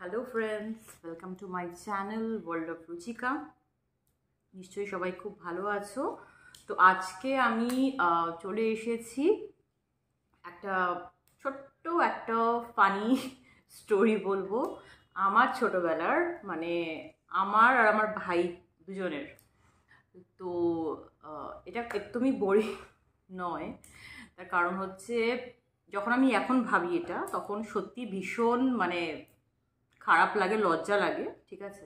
hello friends welcome to my channel world of Ruchika নিশ্চয়ই সবাই খুব ভালো আছো তো আজকে আমি চলে এসেছি একটা ছোট্ট একটা ফানি স্টোরি বলবো আমার ছোটোবেলার মানে আমার আর আমার ভাই দুজনের তো এটা একদমই বড়ি নয় তার কারণ হচ্ছে যখন আমি এখন ভাবি এটা তখন সত্যি ভীষণ মানে খারাপ লাগে লজ্জা লাগে ঠিক আছে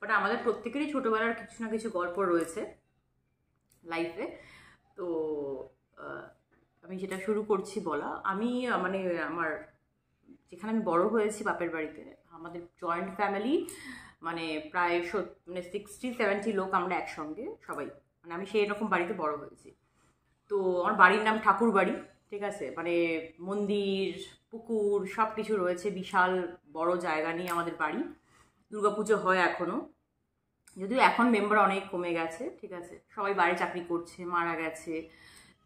বাট আমাদের প্রত্যেকেরই ছোটোবেলার কিছু না কিছু গল্প রয়েছে লাইফে তো আমি যেটা শুরু করছি বলা আমি মানে আমার যেখানে আমি বড় হয়েছি বাপের বাড়িতে আমাদের জয়েন্ট ফ্যামিলি মানে প্রায় মানে সিক্সটি সেভেন্টি লোক আমরা একসঙ্গে সবাই মানে আমি সেই রকম বাড়িতে বড় হয়েছি তো আমার বাড়ির নাম ঠাকুর বাড়ি ঠিক আছে মানে মন্দির পুকুর সব কিছু রয়েছে বিশাল বড় জায়গা নিয়ে আমাদের বাড়ি দুর্গাপুজো হয় এখনও যদিও এখন মেম্বার অনেক কমে গেছে ঠিক আছে সবাই বাড়ি চাকরি করছে মারা গেছে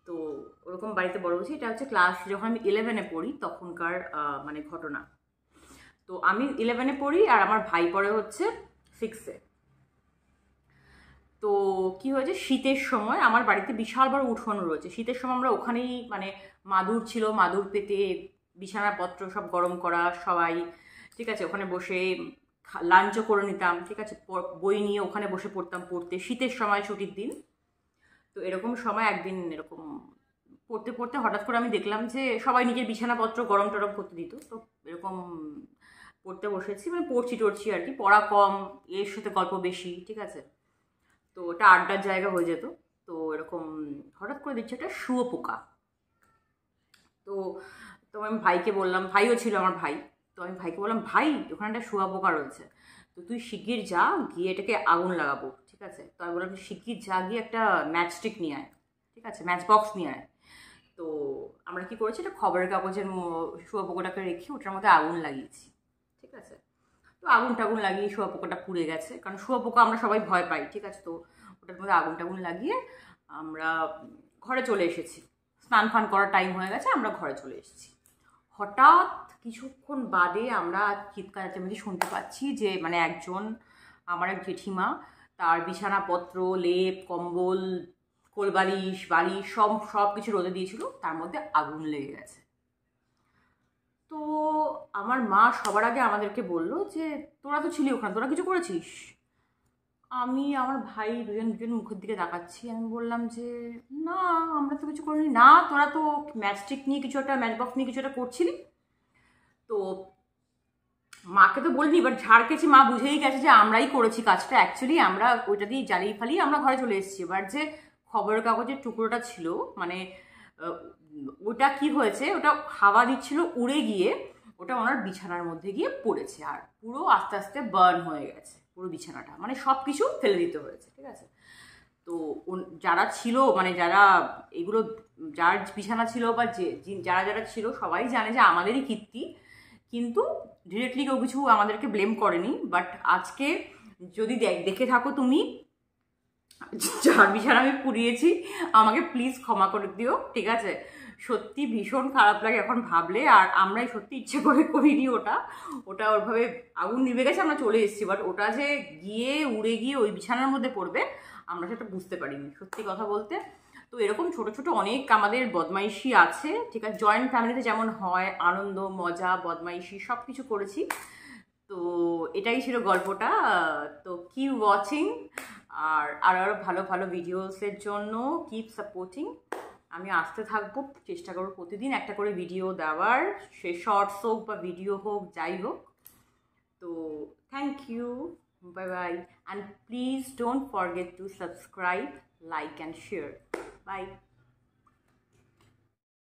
তো ওরকম বাড়িতে বড় বলছি এটা হচ্ছে ক্লাস যখন আমি ইলেভেনে পড়ি তখনকার মানে ঘটনা তো আমি ইলেভেনে পড়ি আর আমার ভাই পড়ে হচ্ছে সিক্সে তো কি হয়েছে শীতের সময় আমার বাড়িতে বিশাল বড় উঠোন রয়েছে শীতের সময় আমরা ওখানেই মানে মাদুর ছিল মাদুর পেতে বিছানাপত্র সব গরম করা সবাই ঠিক আছে ওখানে বসে লাঞ্চও করে নিতাম ঠিক আছে বই নিয়ে ওখানে বসে পড়তাম পড়তে শীতের সময় ছুটির দিন তো এরকম সময় একদিন এরকম পড়তে পড়তে হঠাৎ করে আমি দেখলাম যে সবাই নিজের বিছানাপত্র গরম টরম করতে দিত তো এরকম পড়তে বসেছি মানে পড়ছি টড়ছি আর কি পড়া কম এর সাথে গল্প বেশি ঠিক আছে তো ওটা আড্ডার জায়গা হয়ে যেত তো এরকম হঠাৎ করে দিচ্ছে একটা শুয়োপোকা তো তো আমি ভাইকে বললাম ভাইও ছিল আমার ভাই তো আমি ভাইকে বললাম ভাই ওখানে একটা শোয়া পোকা রয়েছে তো তুই শিগগির যা গিয়ে এটাকে আগুন লাগাবো ঠিক আছে তো আমি বললাম শিগগির যা গিয়ে একটা ম্যাচ স্টিক নিয়ে আয় ঠিক আছে ম্যাচ বক্স নিয়ে আয় তো আমরা কি করেছি এটা খবরের কাগজের শোয়া পোকাটাকে রেখে ওটার মধ্যে আগুন লাগিয়েছি ঠিক আছে তো আগুন টাগুন লাগিয়ে শোয়া পোকাটা পুড়ে গেছে কারণ শোয়া পোকা আমরা সবাই ভয় পাই ঠিক আছে তো ওটার মধ্যে আগুন টাগুন লাগিয়ে আমরা ঘরে চলে এসেছি স্নান ফান করার টাইম হয়ে গেছে আমরা ঘরে চলে এসেছি হঠাৎ কিছুক্ষণ বাদে আমরা চিৎকার মধ্যে শুনতে পাচ্ছি যে মানে একজন আমার এক জেঠিমা তার বিছানাপত্র লেপ কম্বল কোলবালিশ বালিশ সব সব কিছু রোদে দিয়েছিল তার মধ্যে আগুন লেগে গেছে তো আমার মা সবার আগে আমাদেরকে বলল যে তোরা তো ছিলি ওখানে তোরা কিছু করেছিস আমি আমার ভাই দুজন দুজন মুখের দিকে তাকাচ্ছি আমি বললাম যে না আমরা তো কিছু করিনি না তোরা তো ম্যাচস্টিক নিয়ে কিছু একটা ম্যাচ বক্স নিয়ে কিছু একটা করছিলি তো মাকে তো বলিনি বাট ঝাড়কেছি মা বুঝেই গেছে যে আমরাই করেছি কাজটা অ্যাকচুয়ালি আমরা ওইটা দিয়ে জ্বালিয়ে ফালিয়ে আমরা ঘরে চলে এসেছি এবার যে খবরের কাগজের টুকরোটা ছিল মানে ওটা কি হয়েছে ওটা হাওয়া দিচ্ছিল উড়ে গিয়ে ওটা ওনার বিছানার মধ্যে গিয়ে পড়েছে আর পুরো আস্তে আস্তে বার্ন হয়ে গেছে পুরো বিছানাটা মানে সব কিছু ফেলে দিতে হয়েছে ঠিক আছে তো যারা ছিল মানে যারা এগুলো যার বিছানা ছিল বা যে যারা যারা ছিল সবাই জানে যে আমাদেরই কীর্তি কিন্তু ডিরেক্টলি কেউ কিছু আমাদেরকে ব্লেম করেনি বাট আজকে যদি দেখে থাকো তুমি যার বিছানা আমি পুড়িয়েছি আমাকে প্লিজ ক্ষমা করে দিও ঠিক আছে সত্যি ভীষণ খারাপ লাগে এখন ভাবলে আর আমরাই সত্যি ইচ্ছে করে করিনি ওটা ওটা ওরভাবে আগুন নিভে গেছে আমরা চলে এসেছি বাট ওটা যে গিয়ে উড়ে গিয়ে ওই বিছানার মধ্যে পড়বে আমরা সেটা বুঝতে পারিনি সত্যি কথা বলতে তো এরকম ছোট ছোট অনেক আমাদের বদমাইশি আছে ঠিক আছে জয়েন্ট ফ্যামিলিতে যেমন হয় আনন্দ মজা বদমাইশি সব কিছু করেছি তো এটাই ছিল গল্পটা তো কি ওয়াচিং আর আরও ভালো ভালো ভিডিওসের জন্য কিপ সাপোর্টিং আমি আসতে থাকবো চেষ্টা করবো প্রতিদিন একটা করে ভিডিও দেওয়ার সে শর্টস হোক বা ভিডিও হোক যাই হোক তো thank you bye bye and please don't forget to subscribe like and share by